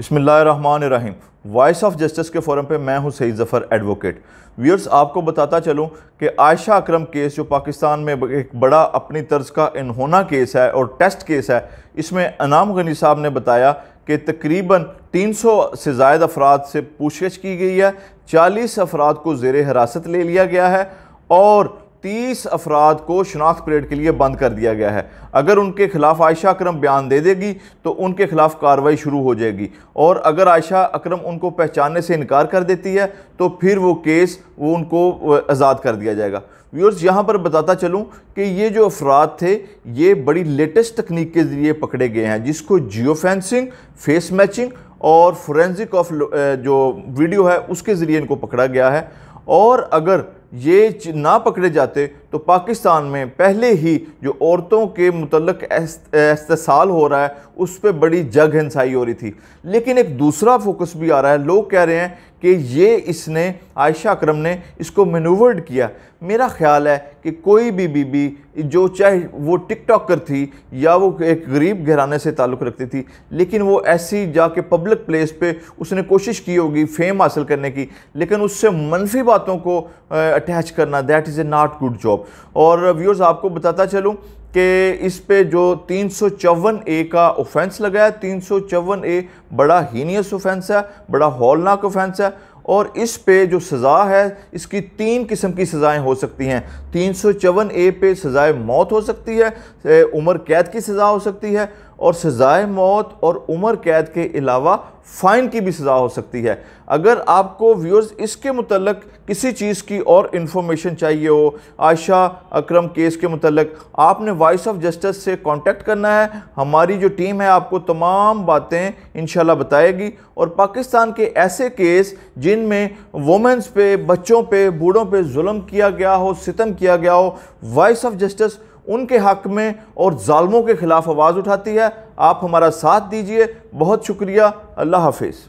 बसमीम voice of justice के forum पे मैं हूं सईद ज़फ़र एडवोकेट व्यूअर्स आपको बताता चलूं कि आयशा अकरम केस जो पाकिस्तान में एक बड़ा अपनी तर्ज का इन्होना केस है और टेस्ट केस है इसमें अनाम गनी साहब ने बताया कि तकरीबन 300 से जायद अफराद से पूछगछ की गई है चालीस अफराद को जेर हिरासत ले लिया गया है और तीस अफराद को शनाख्त परेड के लिए बंद कर दिया गया है अगर उनके खिलाफ आयशा अक्रम बयान दे देगी तो उनके खिलाफ कार्रवाई शुरू हो जाएगी और अगर आयशा अक्रम उनको पहचानने से इनकार कर देती है तो फिर वो केस वो उनको आज़ाद कर दिया जाएगा व्यूअर्स यहाँ पर बताता चलूँ कि ये जो अफराद थे ये बड़ी लेटेस्ट तकनीक के ज़रिए पकड़े गए हैं जिसको जियो फेंसिंग फेस मैचिंग और फोरेंसिक ऑफ जो वीडियो है उसके ज़रिए इनको पकड़ा गया है और अगर ये ना पकड़े जाते तो पाकिस्तान में पहले ही जो औरतों के मुतलक इस्ताल हो रहा है उस पर बड़ी जग हिंसाई हो रही थी लेकिन एक दूसरा फोकस भी आ रहा है लोग कह रहे हैं कि ये इसने आयशा अक्रम ने इसको मनूवर्ड किया मेरा ख्याल है कि कोई भी बीबी जो चाहे वो टिकटॉकर थी या वो एक गरीब घराने से ताल्लुक़ रखती थी लेकिन वो ऐसी जाके पब्लिक प्लेस पे उसने कोशिश की होगी फेम हासिल करने की लेकिन उससे मनफी बातों को अटैच करना that is a not good job और व्यूअर्स आपको बताता चलूँ कि इस पे जो तीन ए का ऑफेंस लगाया तीन ए बड़ा हीनियस ऑफेंस है बड़ा हॉलनाक ऑफेंस है और इस पे जो सज़ा है इसकी तीन किस्म की सज़ाएं हो सकती हैं तीन ए पे सज़ाए मौत हो सकती है उम्र कैद की सज़ा हो सकती है और सज़ाए मौत और उम्र कैद के अलावा फ़ाइन की भी सज़ा हो सकती है अगर आपको व्यूअर्स इसके मतलब किसी चीज़ की और इन्फॉर्मेशन चाहिए हो आयशा अकरम केस के मतलब आपने वॉइस ऑफ जस्टिस से कांटेक्ट करना है हमारी जो टीम है आपको तमाम बातें इंशाल्लाह बताएगी और पाकिस्तान के ऐसे केस जिनमें वुमेंस पे बच्चों पे बूढ़ों पे जुल्म किया गया हो सितम किया गया हो वॉइस ऑफ जस्टिस उनके हक में और ालमों के ख़िलाफ़ आवाज़ उठाती है आप हमारा साथ दीजिए बहुत शुक्रिया अल्लाह हाफिज़